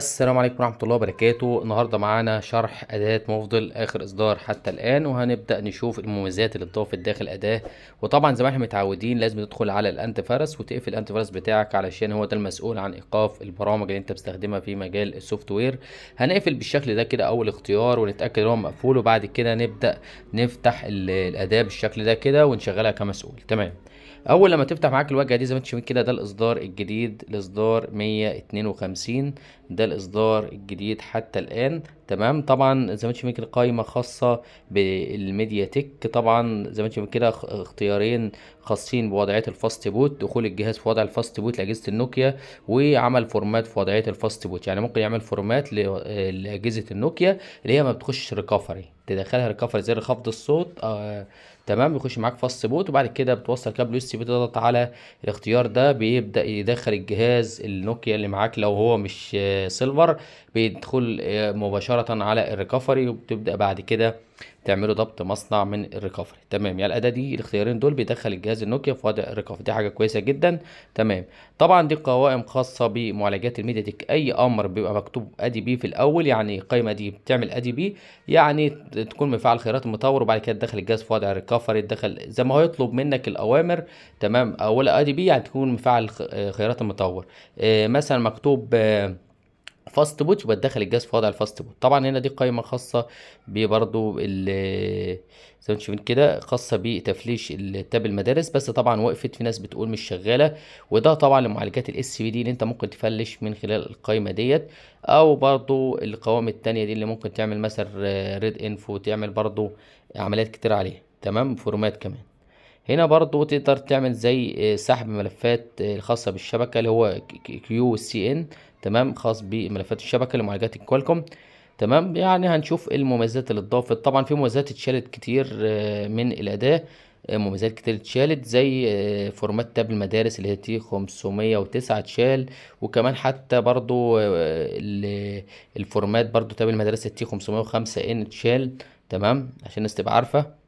السلام عليكم ورحمة الله وبركاته النهاردة معانا شرح أداة مفضل آخر إصدار حتى الآن وهنبدأ نشوف المميزات اللي اتضافت داخل الأداة وطبعا زي ما احنا متعودين لازم تدخل على الأنتي فارس وتقفل الأنتي فارس بتاعك علشان هو ده المسؤول عن إيقاف البرامج اللي أنت بتستخدمها في مجال السوفت وير هنقفل بالشكل ده كده أول اختيار ونتأكد إن هو مقفول وبعد كده نبدأ نفتح الأداة بالشكل ده كده ونشغلها كمسؤول تمام اول لما تفتح معاك الواجهه دي زي ما انت شايفين كده ده الاصدار الجديد الاصدار 152 ده الإصدار الجديد حتى الآن تمام طبعا زي ما انتم كده قائمة خاصة بالميديا تك طبعا زي ما انتم كده اختيارين خاصين بوضعية الفاست بوت دخول الجهاز في وضع الفاست بوت لأجهزة النوكيا وعمل فورمات في وضعية الفاست بوت يعني ممكن يعمل فورمات لأجهزة النوكيا اللي هي ما بتخش ريكفري تدخلها ريكفري زي خفض الصوت آه تمام بيخش معاك فاست بوت وبعد كده بتوصل كابل يو اس بي تضغط على الاختيار ده بيبدأ يدخل الجهاز النوكيا اللي معاك لو هو مش آه سيلفر بيدخل آه، مباشره على الريكفري وبتبدا بعد كده تعملوا ضبط مصنع من الريكفري تمام يا يعني الاداه دي الاختيارين دول بيدخل الجهاز النوكيا في وضع الريكفري دي حاجه كويسه جدا تمام طبعا دي قوائم خاصه بمعالجات تك اي امر بيبقى مكتوب ادي بي في الاول يعني القايمه دي بتعمل ادي بي يعني تكون مفعل خيارات المطور وبعد كده تدخل الجهاز في وضع الريكفري تدخل زي ما هو يطلب منك الاوامر تمام اولها ادي بي يعني تكون مفعل آه، خيارات المطور آه، مثلا مكتوب فاست بوت يبقى تدخل الجهاز في وضع الفاست بوت طبعا هنا دي قائمه خاصه ببرضو زي ما انتم كده خاصه بتفليش التاب المدارس بس طبعا وقفت في ناس بتقول مش شغاله وده طبعا لمعالجات الاس بي دي اللي انت ممكن تفلش من خلال القائمه ديت او برضو القوائم التانية دي اللي ممكن تعمل مثلا ريد انفو تعمل برضو عمليات كتير عليها تمام فورمات كمان هنا برضو تقدر تعمل زي آه، سحب ملفات آه، الخاصة بالشبكة اللي هو كيو سي ان تمام خاص بملفات الشبكه لمعالجات الكوالكوم تمام يعني هنشوف المميزات اللي اتضافت طبعا في مميزات اتشالت كتير آه، من الاداه آه، مميزات كتير اتشالت زي آه، فورمات تاب المدارس اللي هي تي 509 اتشال وكمان حتى برضو الفورمات برضو تاب المدارس تي 505 ان اتشال تمام عشان الناس تبقى عارفه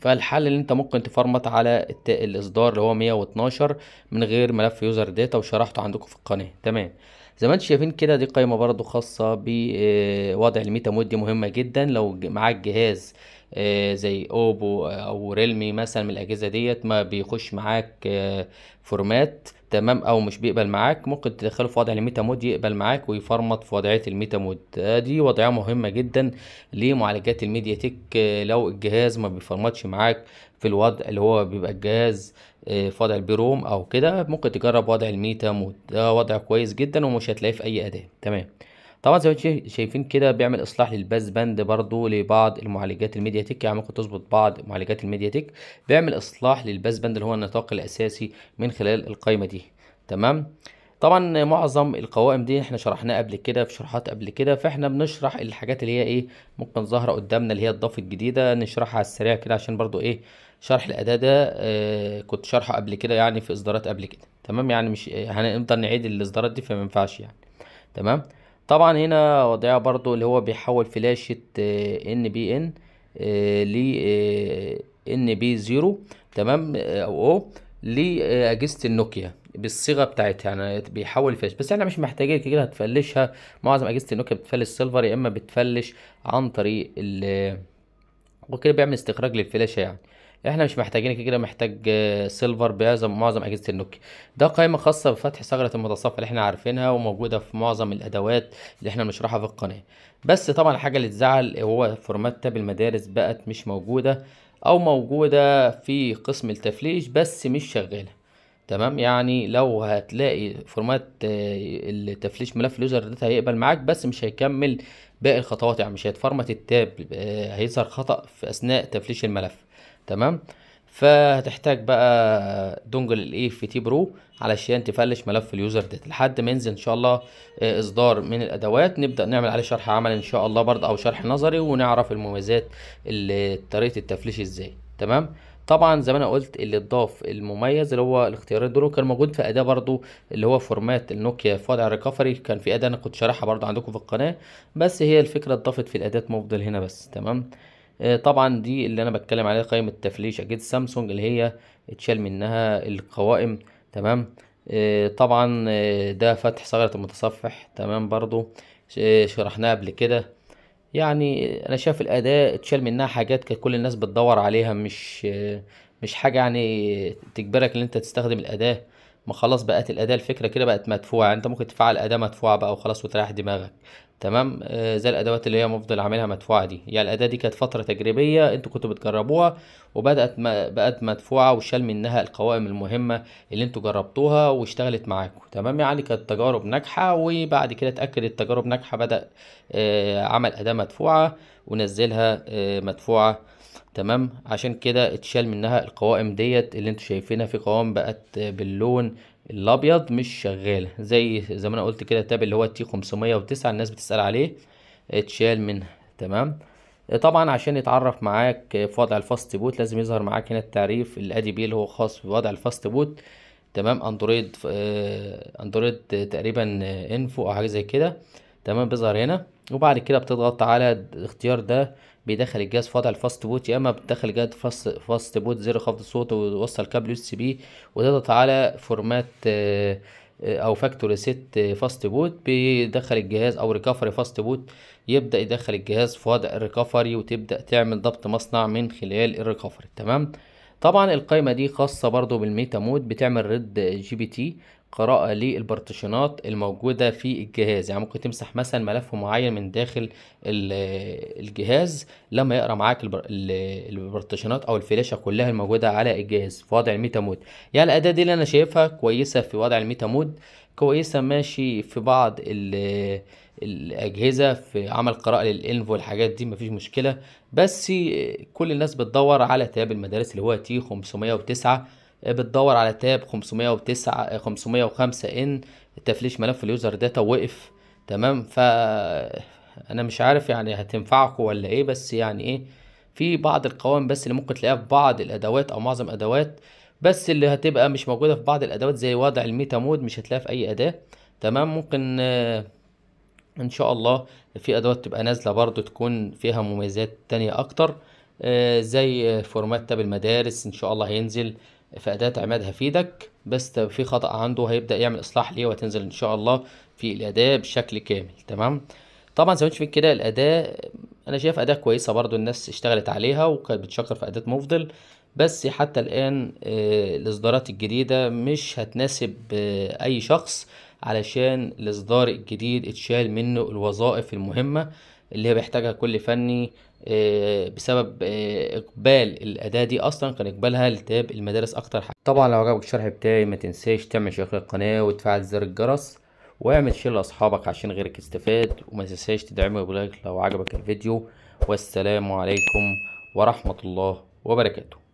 فالحل اللي انت ممكن تفرمت على التاء الاصدار اللي هو 112 من غير ملف يوزر داتا وشرحته عندكم في القناة تمام زي ما انتم شايفين كده دي قائمه برضو خاصه بوضع آه، الميتا مود دي مهمه جدا لو معاك جهاز آه، زي اوبو او ريلمي مثلا من الاجهزه ديت ما بيخش معاك فورمات آه، تمام او مش بيقبل معاك ممكن تدخله في وضع الميتا مود يقبل معاك ويفرمط في وضعيه الميتا مود دي وضعيه مهمه جدا لمعالجات الميديا تك لو الجهاز ما بيفرمطش معاك في الوضع اللي هو بيبقى الجهاز آه، في وضع البروم او كده ممكن تجرب وضع الميتا مود ده وضع كويس جدا ومش هتلاقيه في اي اداه تمام طبعا زي ما شايفين كده بيعمل اصلاح للباس باند برضو لبعض المعالجات تك يعني ممكن تظبط بعض معالجات الميديا تك بيعمل اصلاح للباس باند اللي هو النطاق الاساسي من خلال القائمه دي تمام طبعا معظم القوائم دي احنا شرحناها قبل كده في شروحات قبل كده فاحنا بنشرح الحاجات اللي هي ايه ممكن ظاهره قدامنا اللي هي اتضافت جديده نشرحها على السريع كده عشان برضو ايه شرح الاداه ده اه كنت شارحه قبل كده يعني في اصدارات قبل كده تمام يعني مش هنفضل نعيد الاصدارات دي فما ينفعش يعني تمام طبعا هنا وضعها برضو اللي هو بيحول فلاشة ان بي ان ل ان بي زيرو تمام آه، او او لاجهزة آه، النوكيا بالصيغه بتاعتها يعني بيحول الفلاش بس احنا مش محتاجين كده هتفلشها معظم اجهزه النوكيا بتفلش سيلفر يا اما بتفلش عن طريق ال وكده بيعمل استخراج للفلاشه يعني احنا مش محتاجين كده محتاج سيلفر بهذا معظم اجهزه النوكيا ده قائمه خاصه بفتح ثغره المتصفح اللي احنا عارفينها وموجوده في معظم الادوات اللي احنا بنشرحها في القناه بس طبعا الحاجه اللي تزعل هو فورمات تاب المدارس بقت مش موجوده او موجوده في قسم التفليش بس مش شغاله تمام يعني لو هتلاقي فورمات آه، التفليش ملف اليوزر داتا هيقبل معاك بس مش هيكمل باقي الخطوات يعني مش هيتفرمت التاب آه، هيظهر خطأ في اثناء تفليش الملف تمام فهتحتاج بقى دونجل الاي في تي برو علشان تفلش ملف اليوزر داتا لحد ما ينزل ان شاء الله آه، اصدار من الادوات نبدا نعمل عليه شرح عملي ان شاء الله برضه او شرح نظري ونعرف المميزات طريقه التفليش ازاي تمام طبعا زي ما انا قلت اللي اتضاف المميز اللي هو الاختيارين دول كان موجود في اداه برضو اللي هو فورمات النوكيا في وضع ريكفري كان في اداه انا كنت شارحها برضو عندكم في القناه بس هي الفكره اتضافت في الاداه مفضل هنا بس تمام آه، طبعا دي اللي انا بتكلم عليها قائمه تفليش اجهزه سامسونج اللي هي اتشال منها القوائم تمام آه، طبعا آه، ده فتح ثغره المتصفح تمام برضو شرحناه قبل كده يعني انا شايف الاداء اتشال منها حاجات كانت كل الناس بتدور عليها مش مش حاجه يعني تجبرك ان انت تستخدم الاداه ما خلاص بقت الاداه الفكره كده بقت مدفوعه انت ممكن تفعل اداه مدفوعه بقى وخلاص وتريح دماغك تمام آه، زي الادوات اللي هي مفضل عاملها مدفوعه دي يعني الاداه دي كانت فتره تجريبيه انتوا كنتوا بتجربوها وبدات ما بقت مدفوعه وشال منها القوائم المهمه اللي انتوا جربتوها واشتغلت معاكم تمام يعني كانت تجارب ناجحه وبعد كده اتاكد التجارب ناجحه بدا آه، عمل اداه مدفوعه ونزلها آه، مدفوعة تمام عشان كده اتشال منها القوائم ديت اللي انتوا شايفينها في قوائم بقت باللون الابيض مش شغاله زي زي ما انا قلت كده التاب اللي هو تي 509 الناس بتسال عليه اتشال منها تمام طبعا عشان يتعرف معاك في وضع الفاست بوت لازم يظهر معاك هنا التعريف الادي بي اللي هو خاص بوضع الفاست بوت تمام اندرويد آه، اندرويد تقريبا آه، انفو او حاجه زي كده تمام بيظهر هنا وبعد كده بتضغط على الاختيار ده بيدخل الجهاز في وضع الفاست بوت يا اما بتدخل جهاز فاست فاست بوت زر خفض الصوت ووصل كابل يو اس بي وتضغط على فورمات آه، او فاكتوري آه، ست فاست بوت بيدخل الجهاز او ريكفري فاست بوت يبدا يدخل الجهاز في وضع الريكفري وتبدا تعمل ضبط مصنع من خلال الريكفري تمام طبعا القائمه دي خاصه برضو بالميتا مود بتعمل ريد جي بي تي قراءة للبارتيشنات الموجودة في الجهاز يعني ممكن تمسح مثلا ملف معين من داخل الجهاز لما يقرأ معاك البارتيشنات او الفلاشة كلها الموجودة على الجهاز في وضع الميتا مود يعني الأداة دي اللي انا شايفها كويسة في وضع الميتا مود كويسة ماشي في بعض الأجهزة في عمل قراءة للإنفو والحاجات دي مفيش مشكلة بس كل الناس بتدور على تاب المدارس اللي هو تي 509 آه، بتدور على تاب 509 505 ان تفليش ملف اليوزر داتا وقف تمام ف انا مش عارف يعني هتنفعكم ولا ايه بس يعني ايه في بعض القوائم بس اللي ممكن تلاقيها في بعض الادوات او معظم ادوات بس اللي هتبقى مش موجوده في بعض الادوات زي وضع الميتا مود مش هتلاقيها في اي اداه تمام ممكن آه، ان شاء الله في ادوات تبقى نازله برضو تكون فيها مميزات تانية اكتر آه، زي فورمات تاب المدارس ان شاء الله هينزل في أداة عماد هفيدك بس في خطأ عنده هيبدأ يعمل إصلاح ليه وهتنزل إن شاء الله في الأداة بشكل كامل تمام طبعا زي ما انتم كده الأداة أنا شايف أداة كويسة برضو الناس اشتغلت عليها وكانت بتشكر في أداة مفضل بس حتى الآن آه، الإصدارات الجديدة مش هتناسب آه، أي شخص علشان الإصدار الجديد اتشال منه الوظائف المهمة اللي هي بيحتاجها كل فني آه، بسبب آه، اقبال الاداه دي اصلا كان اقبالها لتاب المدارس اكتر حاجه طبعا لو عجبك الشرح بتاعي ما تنساش تعمل شير للقناه وتفعل زر الجرس واعمل شير لاصحابك عشان غيرك يستفاد وما تنساش تدعمني بلايك لو عجبك الفيديو والسلام عليكم ورحمه الله وبركاته